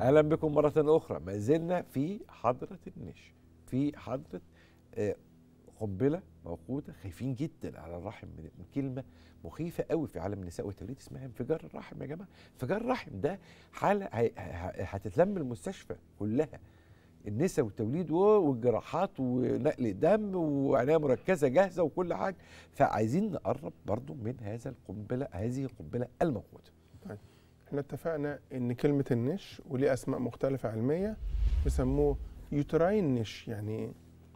اهلا بكم مره اخرى ما زلنا في حضره النش في حضره آه، قنبله موقوته خايفين جدا على الرحم من كلمه مخيفه قوي في عالم النساء والتوليد اسمها انفجار الرحم يا جماعه انفجار الرحم ده حاله هتتلم المستشفى كلها النساء والتوليد والجراحات ونقل دم وعنايه مركزه جاهزه وكل حاجه فعايزين نقرب برضو من هذا القنبله هذه القنبله الموقوته احنا اتفقنا ان كلمه النش وليه اسماء مختلفه علميه بيسموه يوتراين نش يعني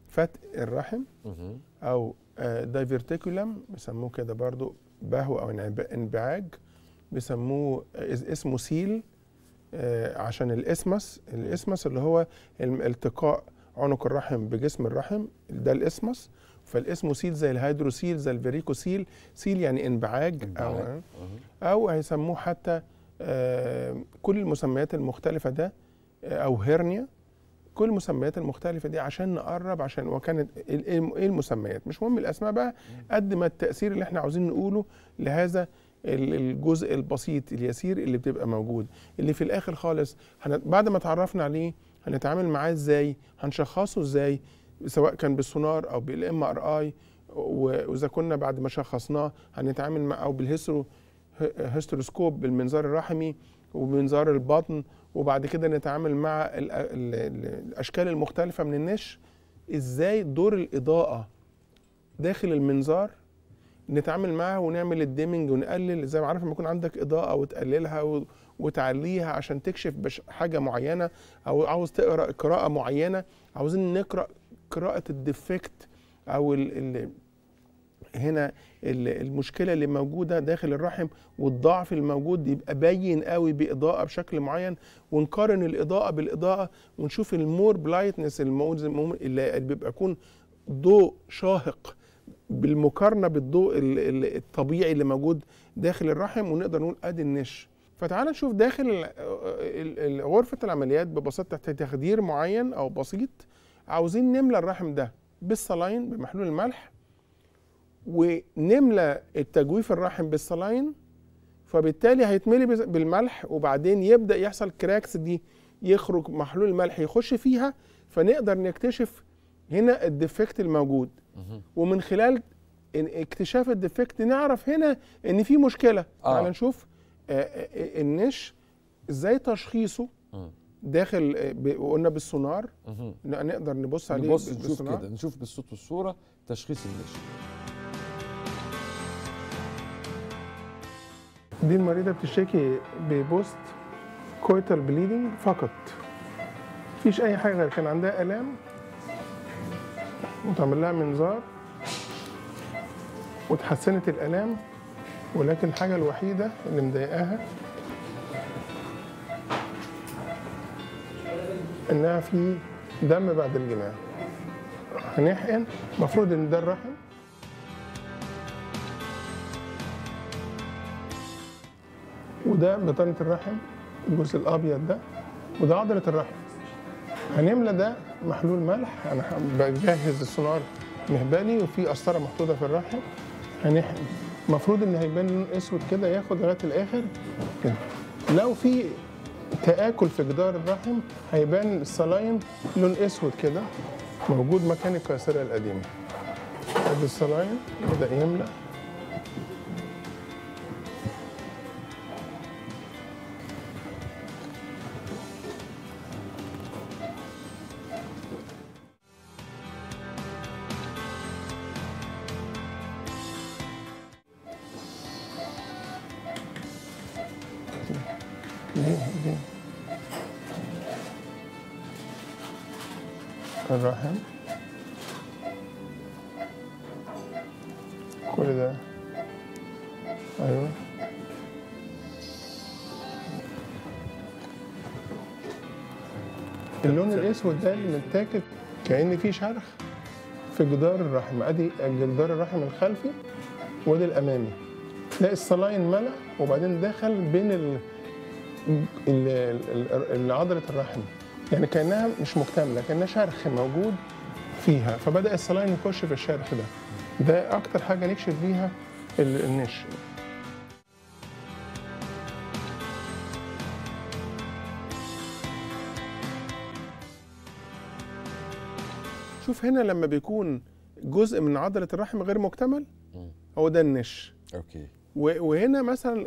فتق الرحم او دايفرتيكولم آه، بيسموه كده برضو بهو او انبعاج بيسموه آه، اسمه سيل آه، عشان الاسمس الاسمس اللي هو التقاء عنق الرحم بجسم الرحم ده الاسمس فالاسمه سيل زي الهيدروسيل زي الفيريكوسيل سيل يعني انبعاج او او هيسموه حتى آه، كل المسميات المختلفه ده آه، او هيرنيا كل المسميات المختلفه دي عشان نقرب عشان وكانت ايه المسميات مش مهم الاسماء بقى قد ما التاثير اللي احنا عاوزين نقوله لهذا الجزء البسيط اليسير اللي بتبقى موجود اللي في الاخر خالص بعد ما تعرفنا عليه هنتعامل معاه ازاي هنشخصه ازاي سواء كان بالسونار او بالام ار اي واذا كنا بعد ما شخصناه هنتعامل مع او بالهيسترو هيستروسكوب بالمنظار الرحمي ومنظار البطن وبعد كده نتعامل مع الاشكال المختلفه من النش ازاي دور الاضاءه داخل المنظار نتعامل معاها ونعمل الديمنج ونقلل زي ما عارف لما يكون عندك اضاءه وتقللها وتعليها عشان تكشف حاجه معينه او عاوز تقرا قراءه معينه عاوزين نقرا قراءه الديفكت او هنا المشكلة اللي موجودة داخل الرحم والضعف الموجود يبقى باين قوي بإضاءة بشكل معين ونقارن الإضاءة بالإضاءة ونشوف المور بلايتنس اللي بيبقى يكون ضوء شاهق بالمقارنة بالضوء الطبيعي اللي موجود داخل الرحم ونقدر نقول أدي النش فتعال نشوف داخل غرفة العمليات ببساطة تخدير معين أو بسيط عاوزين نملى الرحم ده بالصلاين بمحلول الملح ونملى التجويف الرحم بالصلاين فبالتالي هيتملي بالملح وبعدين يبدا يحصل كراكس دي يخرج محلول الملح يخش فيها فنقدر نكتشف هنا الديفكت الموجود ومن خلال اكتشاف الديفكت نعرف هنا ان في مشكله آه. تعال نشوف آه، آه، آه، النش ازاي تشخيصه داخل قلنا بالسونار نقدر نبص عليه نبص نشوف كده نشوف بالصوت والصوره تشخيص النش دي المريضه بتشتكي ببوست كويتال بليدنج فقط مفيش اي حاجه غير كان عندها الام وتعمل لها منظار وتحسنت الالام ولكن الحاجه الوحيده اللي مضايقاها انها في دم بعد الجماع هنحقن المفروض ان ده الرحم وده بطانه الرحم الجزء الابيض ده وده عضله الرحم هنملى ده محلول ملح انا بجهز السونار مهبلي وفي قسطره محطوطه في الرحم هنحقن المفروض ان هيبان لون اسود كده ياخد لغايه الاخر كده لو في تآكل في جدار الرحم هيبان الصلاين لون اسود كده موجود مكان القيصريه القديمه ادي الصلاين بدا يملى اللون الاسود ده اللي متاكد كان في شرخ في جدار الرحم ادي جدار الرحم الخلفي وادي الامامي تلاقي الصلاين ملأ وبعدين دخل بين ال... ال... عضلة الرحم يعني كأنها مش مكتملة كأنها شرخ موجود فيها فبدأ الصلاين يخش في الشرخ ده ده أكتر حاجة نكشف بيها النش شوف هنا لما بيكون جزء من عضله الرحم غير مكتمل هو ده النش اوكي وهنا مثلا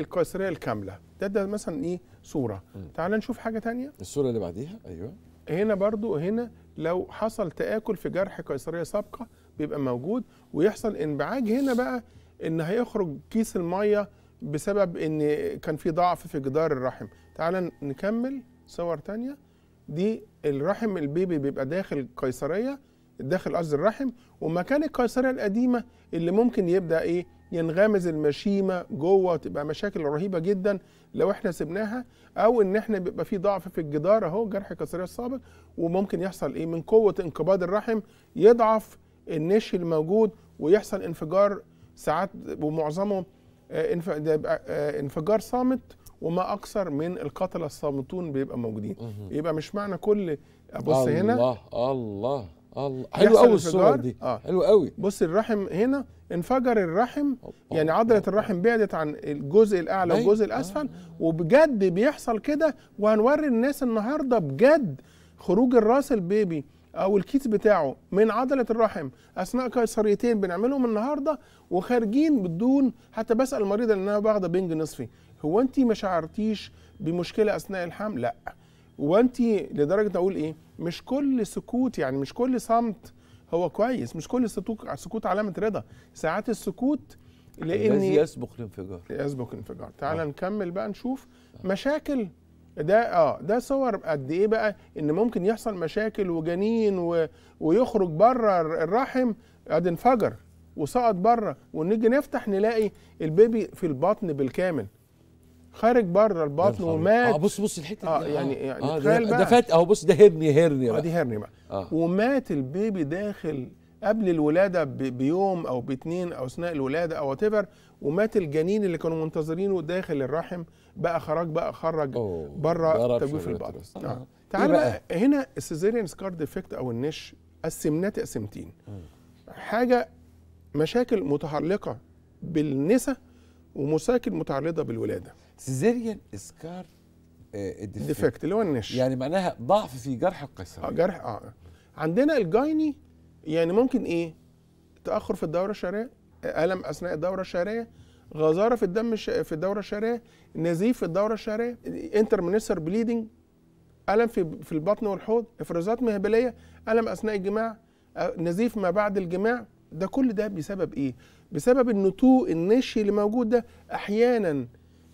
القيصريه الكامله ده ده مثلا ايه صوره تعال نشوف حاجه تانية الصوره اللي بعديها ايوه هنا برضو هنا لو حصل تآكل في جرح قيصريه سابقه بيبقى موجود ويحصل انبعاج هنا بقى ان هيخرج كيس الميه بسبب ان كان في ضعف في جدار الرحم تعال نكمل صور تانية دي الرحم البيبي بيبقى داخل القيصريه داخل قصد الرحم ومكان القيصريه القديمه اللي ممكن يبدا ايه ينغمز المشيمه جوه وتبقى مشاكل رهيبه جدا لو احنا سبناها او ان احنا بيبقى في ضعف في الجدار اهو جرح القيصريه السابق وممكن يحصل ايه من قوه انقباض الرحم يضعف النش الموجود ويحصل انفجار ساعات ومعظمه آه، آه، انفجار صامت وما اكثر من القتله الصامتون بيبقى موجودين يبقى مش معنى كل ابص الله هنا الله الله الله حلو قوي الصور دي آه. حلو قوي بص الرحم هنا انفجر الرحم أوه. يعني عضله الرحم بعدت عن الجزء الاعلى والجزء آه. الاسفل آه. وبجد بيحصل كده وهنوري الناس النهارده بجد خروج الراس البيبي او الكيس بتاعه من عضله الرحم اثناء قيصريتين بنعملهم النهارده وخارجين بدون حتى بسال المريضه ان انا باخده بنج نصفي هو انت ما شعرتيش بمشكله اثناء الحمل لا وانت لدرجه اقول ايه مش كل سكوت يعني مش كل صمت هو كويس مش كل سكوت علامه رضا ساعات السكوت لان الذي يسبق الانفجار يسبق الانفجار تعال آه. نكمل بقى نشوف آه. مشاكل ده اه ده صور قد ايه بقى ان ممكن يحصل مشاكل وجنين و... ويخرج بره الرحم قد انفجر وسقط بره ونيجي نفتح نلاقي البيبي في البطن بالكامل خارج بره البطن ومات اه بص بص الحته آه يعني آه يعني آه تخيل بقى ده فات اهو بص ده هرني هرني بقى آه دي هرني بقى آه ومات البيبي داخل قبل الولاده بيوم او باتنين او اثناء الولاده او وات ومات الجنين اللي كانوا منتظرينه داخل الرحم بقى خرج بقى خرج بره تجويف البطن آه. آه. إيه تعال بقى؟, بقى هنا السيزيريان سكار ديفكت او النش قسمناه تقسيمتين آه. حاجه مشاكل متعلقه بالنسا ومشاكل متعلقه بالولاده سيزيريان اسكار آه، ديفكت اللي هو النش يعني معناها ضعف في جرح القيصري اه جرح اه عندنا الجايني يعني ممكن ايه تاخر في الدوره الشهريه الم اثناء الدوره الشهريه غزاره في الدم الش... في الدوره الشهريه نزيف في الدوره الشهريه منستر بليدنج الم في في البطن والحوض افرازات مهبليه الم اثناء الجماع آه، نزيف ما بعد الجماع ده كل ده بسبب ايه بسبب النتوء النشي اللي موجود ده احيانا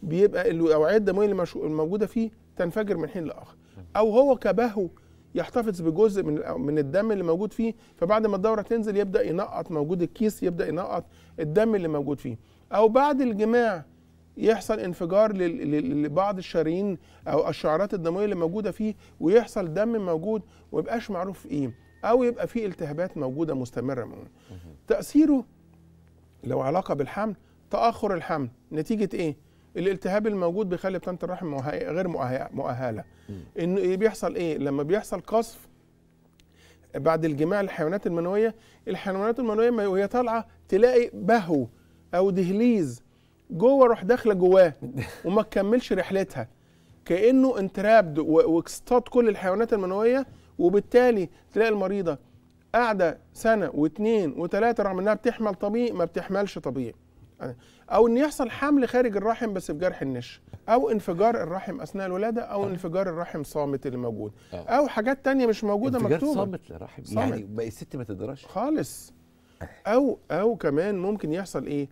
بيبقى الاوعيه الدمويه اللي موجوده فيه تنفجر من حين لاخر او هو كبهو يحتفظ بجزء من من الدم اللي موجود فيه فبعد ما الدوره تنزل يبدا ينقط موجود الكيس يبدا ينقط الدم اللي موجود فيه او بعد الجماع يحصل انفجار لبعض الشرايين او الشعرات الدمويه اللي موجوده فيه ويحصل دم موجود وما يبقاش معروف ايه او يبقى فيه التهابات موجوده مستمره موجودة. تاثيره لو علاقه بالحمل تاخر الحمل نتيجه ايه الالتهاب الموجود بيخلي بطانه الرحم غير مؤهله انه إيه بيحصل ايه لما بيحصل قصف بعد الجماع الحيوانات المنويه الحيوانات المنويه وهي طالعه تلاقي بهو او دهليز جوه روح داخله جواه وما تكملش رحلتها كانه انترابد واكستات كل الحيوانات المنويه وبالتالي تلاقي المريضه قاعده سنه واثنين وثلاثه رغم انها بتحمل طبيعي ما بتحملش طبيعي او ان يحصل حمل خارج الرحم بس بجرح النش او انفجار الرحم اثناء الولاده او أه. انفجار الرحم صامت اللي موجود أه. او حاجات تانية مش موجوده انفجار مكتوبه صامت للرحم يعني بقى الست ما تقدرش خالص آه. او او كمان ممكن يحصل ايه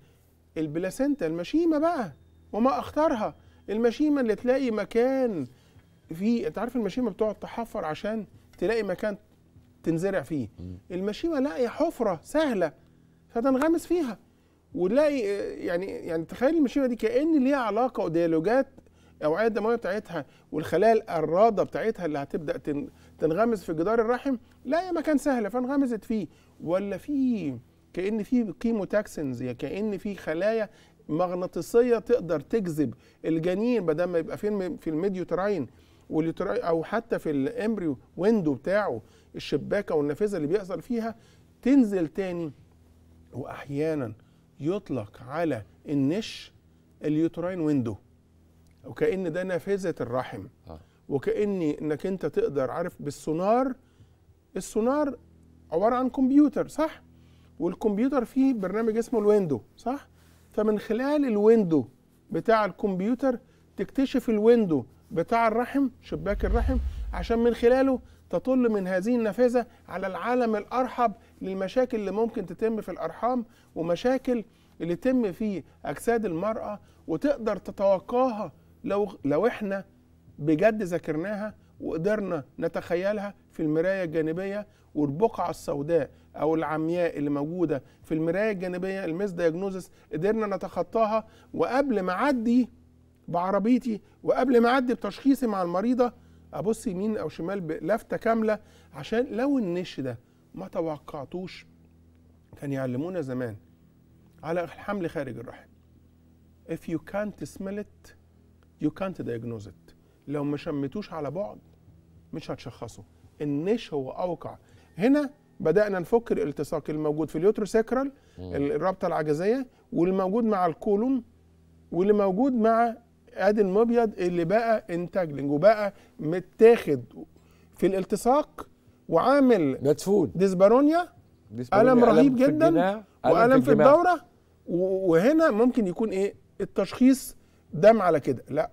البلاسينتا المشيمه بقى وما اخطرها المشيمه اللي تلاقي مكان في انت عارف المشيمه بتقعد تحفر عشان تلاقي مكان تنزرع فيه المشيمه لاقيه حفره سهله فتنغمس فيها ونلاقي يعني يعني تخيل المشيره دي كان ليها علاقه وديالوجات الاوعيه الدمويه بتاعتها والخلايا الراضه بتاعتها اللي هتبدا تنغمس في جدار الرحم لا يا مكان سهله فانغمست فيه ولا في كان في كيمو تاكسنز يا كان في خلايا مغناطيسيه تقدر تجذب الجنين بدل ما يبقى فين في الميديوتراين او حتى في الامبريو ويندو بتاعه الشباكه والنافذه اللي بيحصل فيها تنزل تاني واحيانا يطلق على النش اليوتراين ويندو وكأن ده نافذة الرحم آه. وكأن انك انت تقدر عارف بالسونار السونار عبارة عن كمبيوتر صح والكمبيوتر فيه برنامج اسمه الويندو صح فمن خلال الويندو بتاع الكمبيوتر تكتشف الويندو بتاع الرحم شباك الرحم عشان من خلاله تطل من هذه النافذة على العالم الأرحب للمشاكل اللي ممكن تتم في الارحام ومشاكل اللي تتم في اجساد المراه وتقدر تتوقاها لو لو احنا بجد ذاكرناها وقدرنا نتخيلها في المرايه الجانبيه والبقعه السوداء او العمياء اللي موجوده في المرايه الجانبيه الميس دياجنوزس قدرنا نتخطاها وقبل ما اعدي بعربيتي وقبل ما اعدي بتشخيصي مع المريضه ابص يمين او شمال بلفته كامله عشان لو النش ده ما توقعتوش كان يعلمونا زمان على الحمل خارج الرحم if you can't smell it you can't diagnose it لو ما شمتوش على بعد مش هتشخصه النش هو اوقع هنا بدانا نفك الالتصاق الموجود في ساكرال الرابطه العجزيه والموجود مع الكولون واللي موجود مع ادي المبيض اللي بقى انتاجلنج وبقى متاخد في الالتصاق وعامل ديسبارونيا ديسبارونيا الم رهيب جدا والم في, في الدوره وهنا ممكن يكون ايه التشخيص دم على كده لا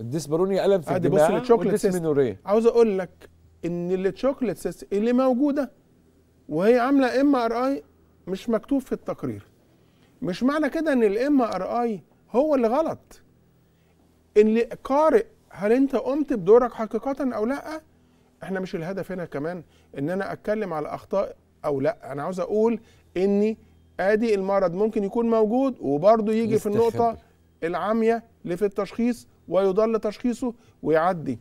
الديسبارونيا الم في الجماعه ادي بص عاوز اقول لك ان التشوكليت سيست اللي موجوده وهي عامله ام ار اي مش مكتوب في التقرير مش معنى كده ان الام ار اي هو اللي غلط اللي قارئ هل انت قمت بدورك حقيقه او لا احنا مش الهدف هنا كمان ان انا اتكلم على اخطاء او لا انا عاوز اقول اني ادي المرض ممكن يكون موجود وبرضه يجي في النقطه العاميه اللي في التشخيص ويضل تشخيصه ويعدي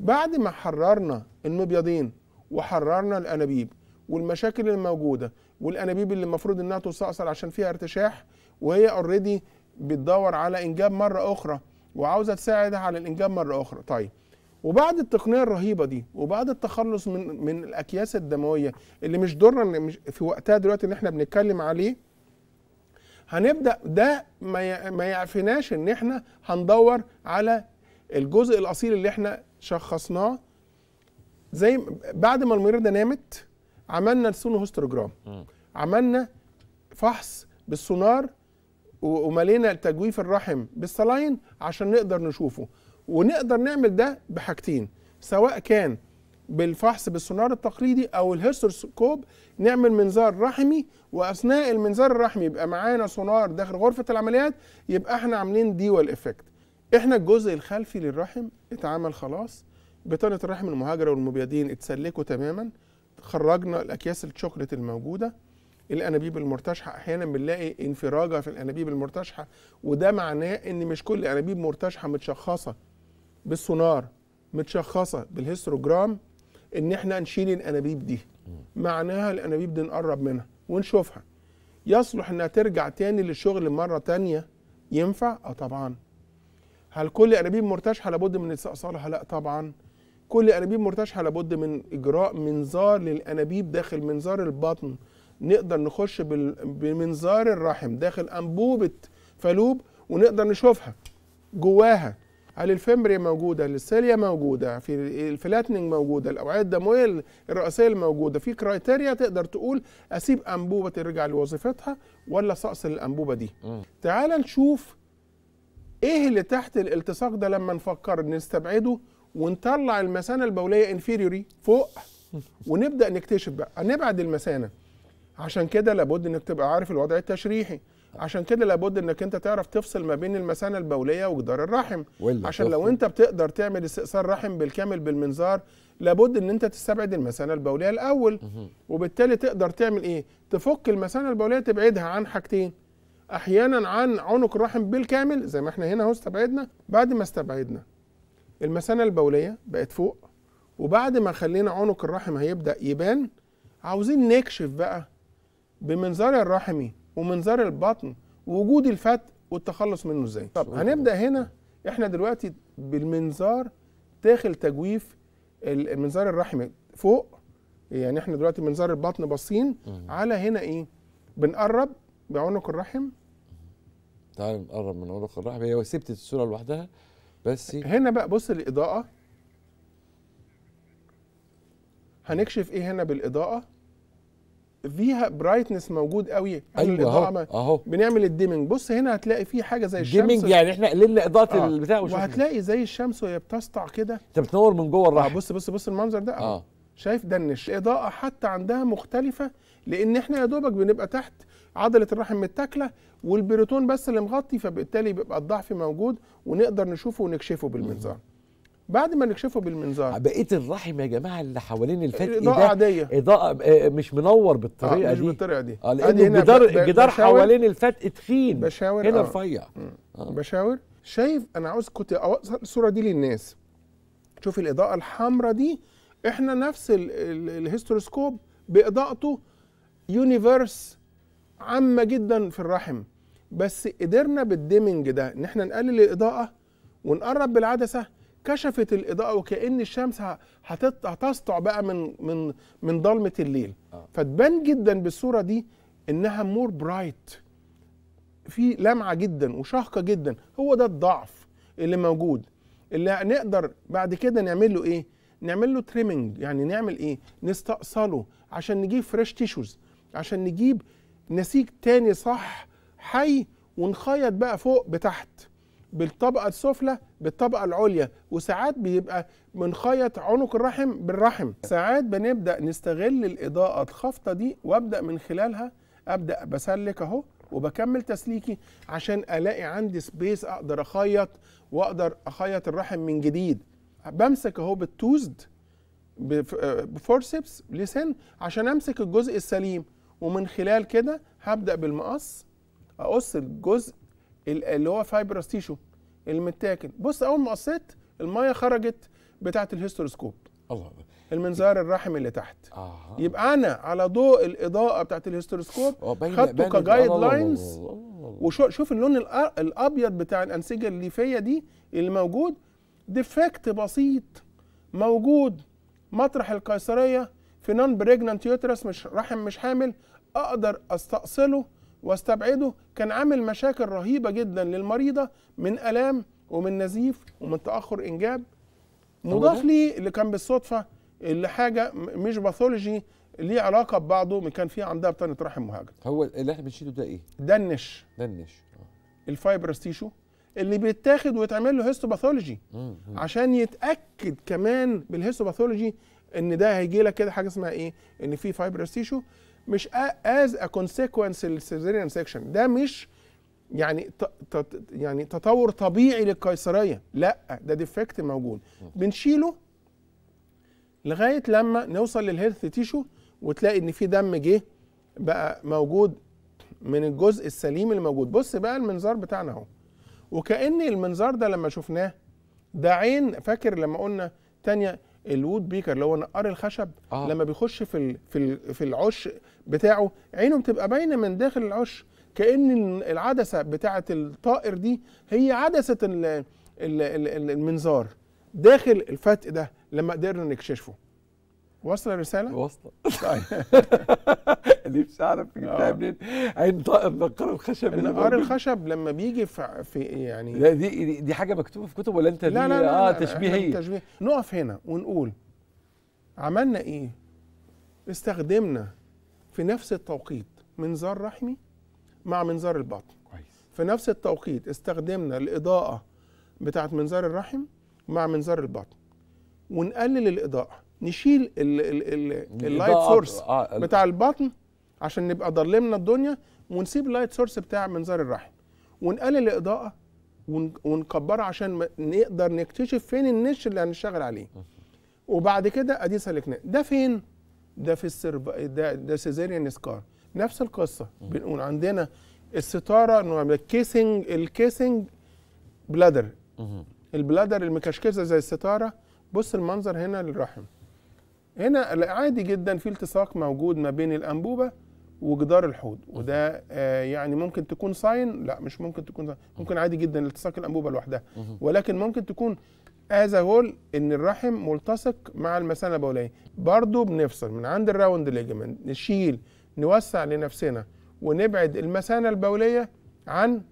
بعد ما حررنا المبيضين وحررنا الانابيب والمشاكل الموجوده والانابيب اللي المفروض انها تستأصل عشان فيها ارتشاح وهي اوريدي بتدور على انجاب مره اخرى وعاوزه تساعدها على الانجاب مره اخرى طيب وبعد التقنيه الرهيبه دي وبعد التخلص من من الاكياس الدمويه اللي مش ضرنا في وقتها دلوقتي اللي احنا بنتكلم عليه هنبدا ده ما يعفناش ان احنا هندور على الجزء الاصيل اللي احنا شخصناه زي بعد ما المريضه نامت عملنا السونو هيستوجرام عملنا فحص بالسونار وملينا تجويف الرحم بالصلاين عشان نقدر نشوفه ونقدر نعمل ده بحاجتين سواء كان بالفحص بالسونار التقليدي او الهيستروسكوب نعمل منظار رحمي واثناء المنظار الرحمي يبقى معانا سونار داخل غرفه العمليات يبقى احنا عاملين ديوال افكت احنا الجزء الخلفي للرحم اتعمل خلاص بطانه الرحم المهاجره والمبيضين اتسلكوا تماما خرجنا الاكياس الشوكليت الموجوده الانابيب المرتشحه احيانا بنلاقي انفراجه في الانابيب المرتشحه وده معناه ان مش كل انابيب مرتشحه متشخصه بالسونار متشخصه بالهستروجرام ان احنا نشيل الانابيب دي معناها الانابيب دي نقرب منها ونشوفها يصلح انها ترجع تاني للشغل مره تانيه ينفع اه طبعا هل كل انابيب مرتشحه لابد من استئصالها لا طبعا كل انابيب مرتشحه لابد من اجراء منظار للانابيب داخل منظار البطن نقدر نخش بمنظار الرحم داخل انبوبه فالوب ونقدر نشوفها جواها الفيمبري موجوده السيليا موجوده في الفلاتنينج موجوده الاوعيه الدمويه الرئيسيه الموجوده في كرايتيريا تقدر تقول اسيب انبوبه ترجع لوظيفتها ولا سقص الانبوبه دي تعال نشوف ايه اللي تحت الالتصاق ده لما نفكر نستبعده ونطلع المثانه البوليه انفيريوري فوق ونبدا نكتشف بقى نبعد المثانه عشان كده لابد انك تبقى عارف الوضع التشريحي عشان كده لابد انك انت تعرف تفصل ما بين المثانه البوليه وجدار الرحم عشان لو انت بتقدر تعمل استئثار رحم بالكامل بالمنظار لابد ان انت تستبعد المثانه البوليه الاول وبالتالي تقدر تعمل ايه تفك المثانه البوليه تبعدها عن حاجتين احيانا عن عنق الرحم بالكامل زي ما احنا هنا اهو استبعدنا بعد ما استبعدنا المثانه البوليه بقت فوق وبعد ما خلينا عنق الرحم هيبدا يبان عاوزين نكشف بقى بمنظار الرحمي ومنظار البطن وجود الفت والتخلص منه ازاي طب هنبدا هنا احنا دلوقتي بالمنظار داخل تجويف المنظار الرحمي فوق يعني احنا دلوقتي منظار البطن باصين على هنا ايه بنقرب بعنق الرحم تعال نقرب من عنق الرحم هي ثبتت الصوره لوحدها بس هنا بقى بص الاضاءه هنكشف ايه هنا بالاضاءه فيها برايتنس موجود قوي ايوه اهو اهو بنعمل الديمنج بص هنا هتلاقي في حاجه زي الشمس ديمنج يعني احنا قللنا اضاءه آه. البتاع وهتلاقي زي الشمس وهي بتسطع كده انت بتنور من جوه الرحم آه بص بص بص المنظر ده اه شايف ده النش الاضاءه حتى عندها مختلفه لان احنا يا دوبك بنبقى تحت عضله الرحم متاكله والبروتون بس اللي مغطي فبالتالي بيبقى الضعف موجود ونقدر نشوفه ونكشفه بالمنظار بعد ما نكشفه بالمنظار بقيه الرحم يا جماعه اللي حوالين الفتق اضاءه عاديه اضاءه آه، مش منور بالطريقه آه مش دي مش بالطريقه دي اه لان الجدار الجدار حوالين الفتق تخين بشاور هنا آه. رفيع آه. آه. بشاور شايف انا عاوز كنت اوصل الصوره دي للناس شوف الاضاءه الحمراء دي احنا نفس الهيستروسكوب باضاءته يونيفرس عامه جدا في الرحم بس قدرنا بالديمنج ده ان احنا نقلل الاضاءه ونقرب بالعدسه كشفت الاضاءه وكان الشمس هتسطع بقى من من من ضلمه الليل آه. فتبان جدا بالصوره دي انها مور برايت في لمعه جدا وشهقه جدا هو ده الضعف اللي موجود اللي هنقدر بعد كده نعمل له ايه نعمل له تريمنج يعني نعمل ايه نستأصله عشان نجيب فريش تيشوز عشان نجيب نسيج تاني صح حي ونخيط بقى فوق بتحت بالطبقه السفلى بالطبقه العليا وساعات بيبقى منخيط عنق الرحم بالرحم ساعات بنبدا نستغل الاضاءه الخافته دي وابدا من خلالها ابدا بسلك اهو وبكمل تسليكي عشان الاقي عندي سبيس اقدر اخيط واقدر اخيط الرحم من جديد بمسك اهو بالتوزد بفورسبس لسن عشان امسك الجزء السليم ومن خلال كده هبدا بالمقص اقص الجزء اللي هو فايبرس تيشو المتاكل بص اول ما قصيت الميه خرجت بتاعه الهيستروسكوب الله المنظار الرحم اللي تحت آه. يبقى انا على ضوء الاضاءه بتاعه الهيستروسكوب خدته كجايد لاينز وشوف اللون الابيض بتاع الانسجه الليفيه دي اللي موجود ديفكت بسيط موجود مطرح القيصريه في نون بريجنانت يوترس مش رحم مش حامل اقدر استأصله واستبعده كان عامل مشاكل رهيبة جدا للمريضة من ألام ومن نزيف ومن تأخر إنجاب مضاف لي اللي كان بالصدفة اللي حاجة مش باثولوجي ليه علاقة ببعضه كان في عندها بطانة رحم مهاجر هو اللي احنا بنشيله ده ايه؟ ده النش ده النش آه. الفايبرس تيشو اللي بيتاخد ويتعمل له هيستوباثولوجي عشان يتاكد كمان بالهيستوباثولوجي ان ده هيجي لك كده حاجه اسمها ايه ان في فايبرس تيشو مش از ا كونسيكونس للسيزيريان سيكشن ده مش يعني يعني تطور طبيعي للقيصريه لا ده ديفكت موجود بنشيله لغايه لما نوصل للهيلث تيشو وتلاقي ان في دم جه بقى موجود من الجزء السليم اللي موجود بص بقى المنظار بتاعنا اهو وكان المنظار ده لما شفناه ده عين فاكر لما قلنا تانية الوود بيكر اللي هو نقار الخشب آه. لما بيخش في في في العش بتاعه عينه بتبقى باينه من داخل العش كان العدسه بتاعه الطائر دي هي عدسه الـ الـ الـ المنظار داخل الفتق ده لما قدرنا نكشفه واصله الرساله؟ واصله طيب مش عارف جبتها آه. منين عين النقار الخشب النقار الخشب لما بيجي في, في يعني لا دي دي حاجه مكتوبه في كتب ولا انت لا لا, لا, لا اه تشبيهيه تشبيه نقف هنا ونقول عملنا ايه؟ استخدمنا في نفس التوقيت منظار رحمي مع منظار البطن كويس في نفس التوقيت استخدمنا الاضاءه بتاعت منظار الرحم مع منظار البطن ونقلل الاضاءه نشيل اللايت سورس آه، بتاع البطن عشان نبقى ضلمنا الدنيا ونسيب اللايت سورس بتاع منظار الرحم ونقلل الاضاءه ونكبرها عشان نقدر نكتشف فين النش اللي هنشتغل عليه وبعد كده ادي سلكناه ده فين ده في السيرف ده ده سيزيريان سكار نفس القصه بنقول عندنا الستاره نعمل الكيسنج الكيسنج بلادر البلادر المكشكشه زي الستاره بص المنظر هنا للرحم هنا عادي جدا في التصاق موجود ما بين الانبوبه وجدار الحوض وده آه، يعني ممكن تكون ساين لا مش ممكن تكون ساين ممكن عادي جدا التصاق الانبوبه لوحدها ولكن ممكن تكون از هول ان الرحم ملتصق مع المثانه البوليه برضو بنفصل من عند الراوند ليجمنت نشيل نوسع لنفسنا ونبعد المثانه البوليه عن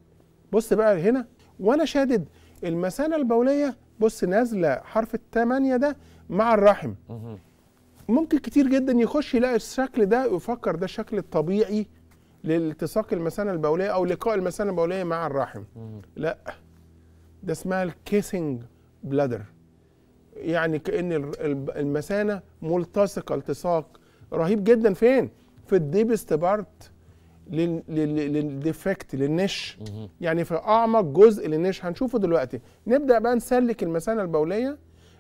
بص بقى هنا وانا شادد المثانه البوليه بص نازله حرف الثمانيه ده مع الرحم ممكن كتير جدا يخش يلاقي الشكل ده ويفكر ده الشكل الطبيعي لالتصاق المثانه البوليه او لقاء المثانه البوليه مع الرحم لا ده اسمها الكيسنج بلادر يعني كان المثانه ملتصقه التصاق رهيب جدا فين في الديبست بارت للديفكت للنش يعني في اعمق جزء للنش هنشوفه دلوقتي نبدا بقى نسلك المثانه البوليه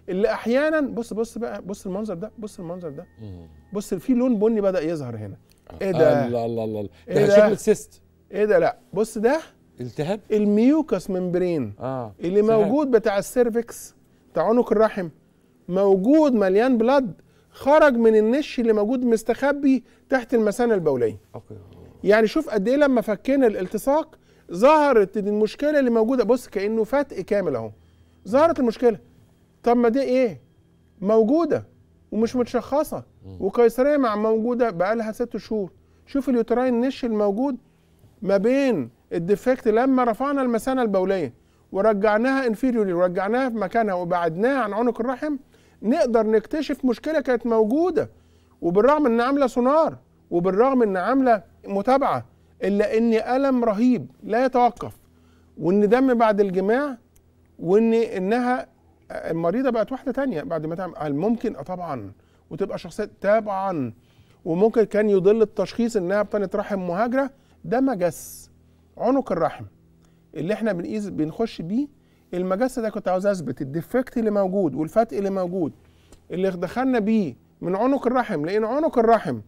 اللي احيانا بص بص بقى بص المنظر ده بص المنظر ده بص في لون بني بدا يظهر هنا آه. ايه ده الله الله الله إيه ده شكل سيست ايه ده لا بص ده التهاب الميوكس ممبرين آه. اللي سهل. موجود بتاع السيرفكس بتاع عنق الرحم موجود مليان بلد خرج من النش اللي موجود مستخبي تحت المثانه البوليه أوكي. يعني شوف قد ايه لما فكينا الالتصاق ظهرت المشكله اللي موجوده بص كانه فتق كامل اهو ظهرت المشكله طب ما دي ايه موجوده ومش متشخصه وقيصريه مع موجوده بقالها ست شهور شوف اليوتراين نش الموجود ما بين الديفكت لما رفعنا المثانه البوليه ورجعناها انفيريوري ورجعناها في مكانها وبعدناها عن عنق الرحم نقدر نكتشف مشكله كانت موجوده وبالرغم ان عامله سونار وبالرغم ان عامله متابعه الا ان الم رهيب لا يتوقف وان دم بعد الجماع وان انها المريضه بقت واحده تانية بعد ما تعمل ممكن آه طبعا وتبقى شخصيه طبعا وممكن كان يضل التشخيص انها بطنه رحم مهاجره ده مجس عنق الرحم اللي احنا بنقيس بنخش بيه المجس ده كنت عاوز اثبت الديفكت اللي موجود والفتق اللي موجود اللي دخلنا بيه من عنق الرحم لان عنق الرحم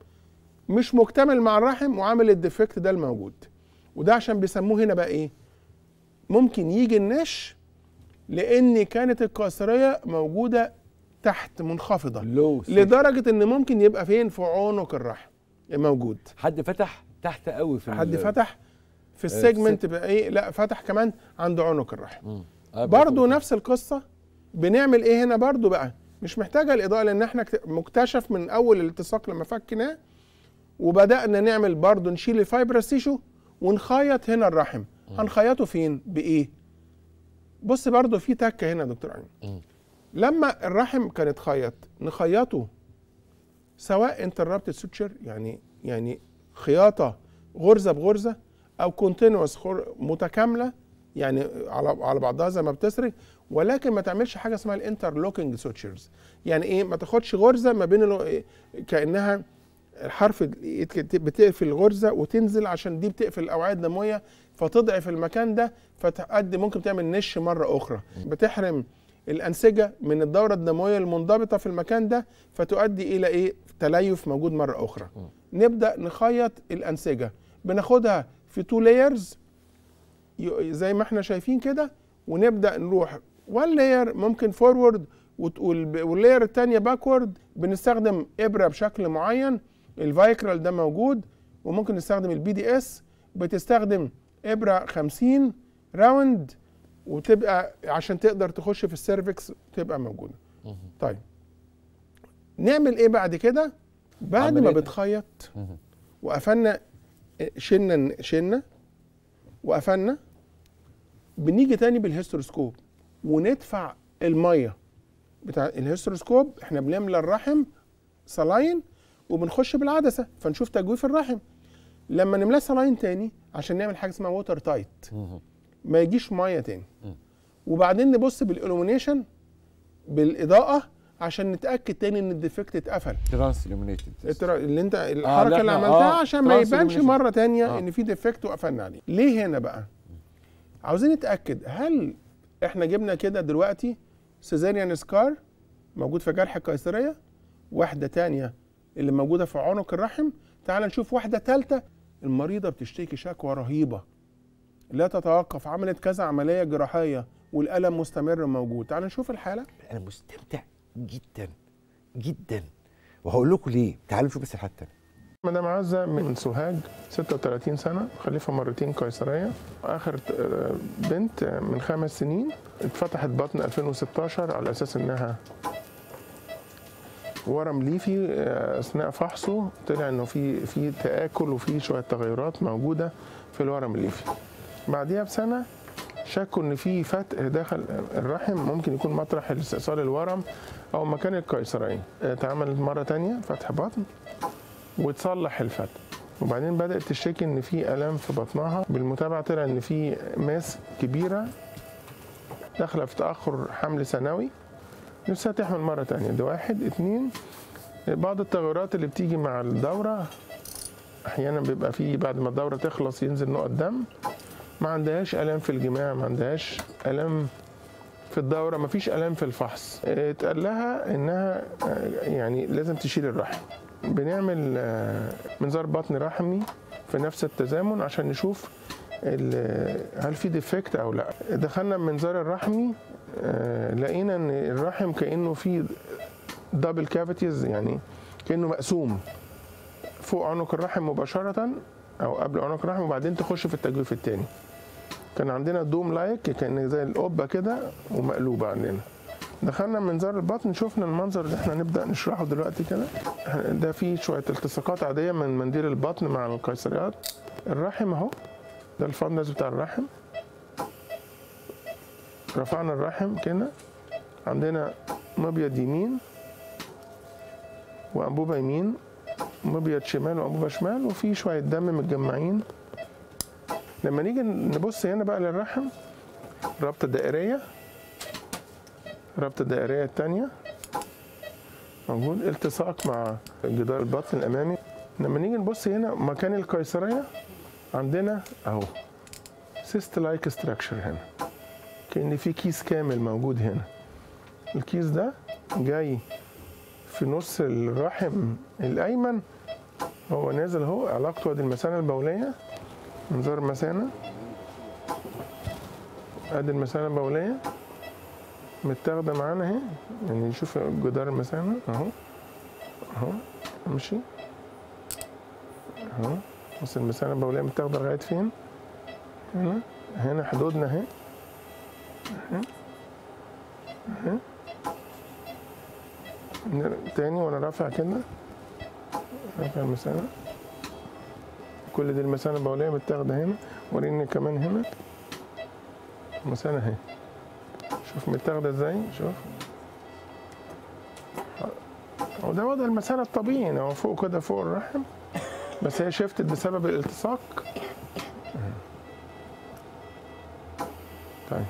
مش مكتمل مع الرحم وعامل الديفكت ده الموجود وده عشان بيسموه هنا بقى ايه ممكن يجي النش لان كانت القاصريه موجوده تحت منخفضه لو لدرجه ان ممكن يبقى فين في عنق الرحم موجود حد فتح تحت قوي في حد فتح في آه، السيجمنت بقى ايه لا فتح كمان عند عنق الرحم آه، برضو نفس القصه بنعمل ايه هنا برضو بقى مش محتاجه الاضاءه لان احنا مكتشف من اول الالتصاق لما فكناه وبدانا نعمل برضو نشيل الفايبرس تيشو ونخيط هنا الرحم هنخيطه فين بايه بص برضه في تكه هنا يا دكتور امين لما الرحم كان اتخيط نخيطه سواء انتربتد سوتشر يعني يعني خياطه غرزه بغرزه او كونتينوس متكامله يعني على على بعضها زي ما بتسري ولكن ما تعملش حاجه اسمها لوكينج سوتشرز يعني ايه ما تاخدش غرزه ما بين إيه، كانها الحرف بتقفل الغرزه وتنزل عشان دي بتقفل الاوعيه الدمويه فتضعف المكان ده فتؤدي ممكن تعمل نش مره اخرى بتحرم الانسجه من الدوره الدمويه المنضبطه في المكان ده فتؤدي الى ايه تليف موجود مره اخرى نبدا نخيط الانسجه بناخدها في تو لايرز زي ما احنا شايفين كده ونبدا نروح وان لاير ممكن فورورد واللاير الثانيه باكورد بنستخدم ابره بشكل معين الفايكرال ده موجود وممكن نستخدم البي دي اس بتستخدم ابره 50 راوند وتبقى عشان تقدر تخش في السيرفكس تبقى موجوده طيب نعمل ايه بعد كده بعد ما بتخيط وقفلنا شلنا شلنا وقفلنا بنيجي تاني بالهيستروسكوب وندفع الميه بتاع الهيستروسكوب احنا بنملى الرحم سلاين وبنخش بالعدسه فنشوف تجويف الرحم لما نملاه صلاين تاني عشان نعمل حاجه اسمها ووتر تايت ما يجيش ميه تاني وبعدين نبص بالالومنيشن بالاضاءه عشان نتاكد تاني ان الديفكت اتقفل ترانس الومينيتد اللي انت آه، الحركه آه اللي عملتها آه عشان ما يبانش مره تانية آه. ان في ديفكت وقفلنا عليه ليه هنا بقى عاوزين نتاكد هل احنا جبنا كده دلوقتي سيزاريان سكار موجود في جرح القيصريه واحده تانية اللي موجوده في عنق الرحم تعال نشوف واحده ثالثه المريضه بتشتكي شكوى رهيبه لا تتوقف عملت كذا عمليه جراحيه والالم مستمر موجود تعال نشوف الحاله انا مستمتع جدا جدا وهقول لكم ليه تعالوا نشوف بس الحاله الثانيه مدام عزة من سوهاج 36 سنة خليفة مرتين قيصرية آخر آه، بنت من خمس سنين اتفتحت بطن 2016 على أساس إنها ورم ليفي آه، اثناء فحصه طلع انه في في تاكل وفي شويه تغيرات موجوده في الورم الليفي بعديها بسنه شكوا ان في فتق داخل الرحم ممكن يكون مطرح استئصال الورم او مكان القيصرين آه، اتعملت مره تانية فتح بطن وتصلح الفتق وبعدين بدات تشتكي ان في الام في بطنها بالمتابعه طلع ان في ماس كبيره داخله في تاخر حمل سنوي نفسها تحمل مرة تانية ده واحد اتنين بعض التغيرات اللي بتيجي مع الدورة أحيانا بيبقى فيه بعد ما الدورة تخلص ينزل نقط دم ما عندهاش الام في الجماع ما عندهاش الام في الدورة ما فيش الام في الفحص اتقال لها إنها يعني لازم تشيل الرحم بنعمل آه، منظار بطن رحمي في نفس التزامن عشان نشوف هل في ديفكت او لا دخلنا المنظار الرحمي آه، لقينا ان الرحم كانه في دبل كافيتيز يعني كانه مقسوم فوق عنق الرحم مباشره او قبل عنق الرحم وبعدين تخش في التجويف الثاني كان عندنا دوم لايك كان زي القبه كده ومقلوبه عندنا دخلنا منظار البطن شفنا المنظر اللي احنا هنبدا نشرحه دلوقتي كده ده فيه شويه التصاقات عاديه من منديل البطن مع القيصريات الرحم اهو ده الفرنس بتاع الرحم رفعنا الرحم كده عندنا مبيض يمين وانبوبه يمين مبيض شمال وانبوبه شمال وفي شويه دم متجمعين لما نيجي نبص هنا بقى للرحم رابطه دائريه رابطه دائريه الثانيه موجود التصاق مع جدار البطن الامامي لما نيجي نبص هنا مكان القيصريه عندنا اهو سيست لايك ستراكشر هنا كان في كيس كامل موجود هنا الكيس ده جاي في نص الرحم الايمن هو نازل اهو علاقته ادي المثانه البوليه منظار المثانه ادي المثانه البوليه متاخده معانا اهي يعني شوف جدار المثانه اهو اهو امشي اهو بص المسافه البوليه متاخده لغايه فين هنا هنا حدودنا اهي اهي تاني وانا رافع كده رافع المثانه كل دي المثانه البوليه متاخده هنا وريني كمان هنا المثانه اهي شوف متاخده ازاي شوف وده وضع المثانه الطبيعي هو فوق كده فوق الرحم بس هي شفتت بسبب الالتصاق طيب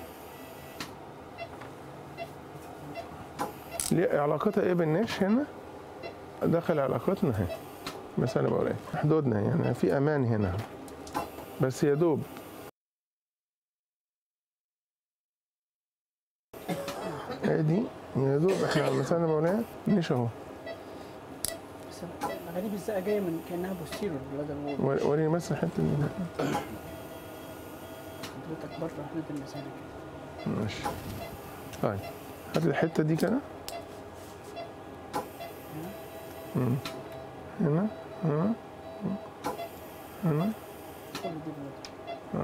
ليه علاقتها ايه بالناش هنا داخل علاقتنا اهي بس انا بقول ايه حدودنا يعني في امان هنا بس يا دوب ادي إيه يا دوب احنا مثلا بقول ايه نش اهو اغاني بالزقه جايه من كانها بوستيرو البلاد وريني مثلا حته من حضرتك بره احنا المساله كده ماشي طيب هات الحته دي كده هنا هنا هنا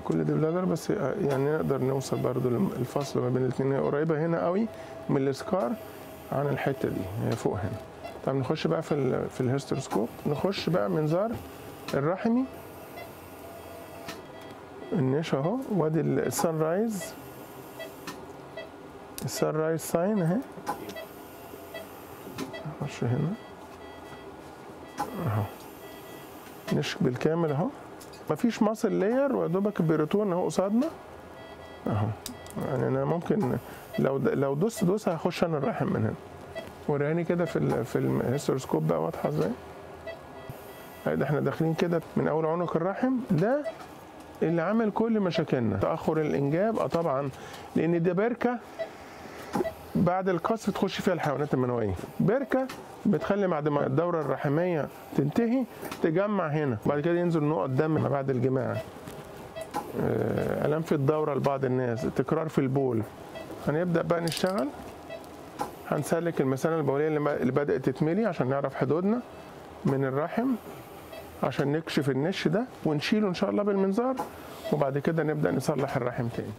كل دي بلادر آه، بس آه، يعني نقدر نوصل برضو الفصل ما بين الاثنين قريبه هنا قوي من السكار عن الحته دي هي فوق هنا طب نخش بقى في في الهيستروسكوب نخش بقى منظار الرحمي النش اهو وادي السان رايز السان رايز ساين اهي نخش هنا اهو نش بالكامل اهو مفيش ماسل لاير دوبك البيروتون اهو قصادنا اهو يعني انا ممكن لو لو دوست دوس هخش انا الرحم من هنا وريهاني كده في ال في الهيستروسكوب بقى واضحه ازاي ده احنا داخلين كده من اول عنق الرحم ده اللي عمل كل مشاكلنا تاخر الانجاب اه طبعا لان ده بركه بعد القصف تخش فيها الحيوانات المنويه بركه بتخلي بعد ما الدوره الرحميه تنتهي تجمع هنا بعد كده ينزل نقط دم ما بعد الجماع آه، الام في الدوره لبعض الناس تكرار في البول هنبدا بقى نشتغل هنسلك المثانه البوليه اللي بدات تتملي عشان نعرف حدودنا من الرحم عشان نكشف النش ده ونشيله ان شاء الله بالمنظار وبعد كده نبدا نصلح الرحم تاني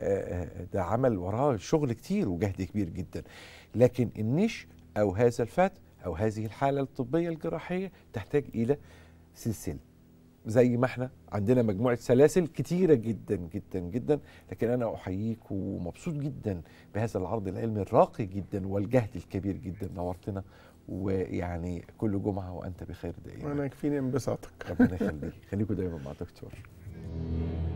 آه، آه، ده عمل وراه شغل كتير وجهد كبير جدا لكن النش او هذا الفتح او هذه الحاله الطبيه الجراحيه تحتاج الى سلسله زي ما احنا عندنا مجموعه سلاسل كتيره جدا جدا جدا لكن انا احييك ومبسوط جدا بهذا العرض العلمي الراقي جدا والجهد الكبير جدا نورتنا ويعني كل جمعه وانت بخير دائما انا يكفيني انبساطك ربنا يخليك خليكوا دايما مع دكتور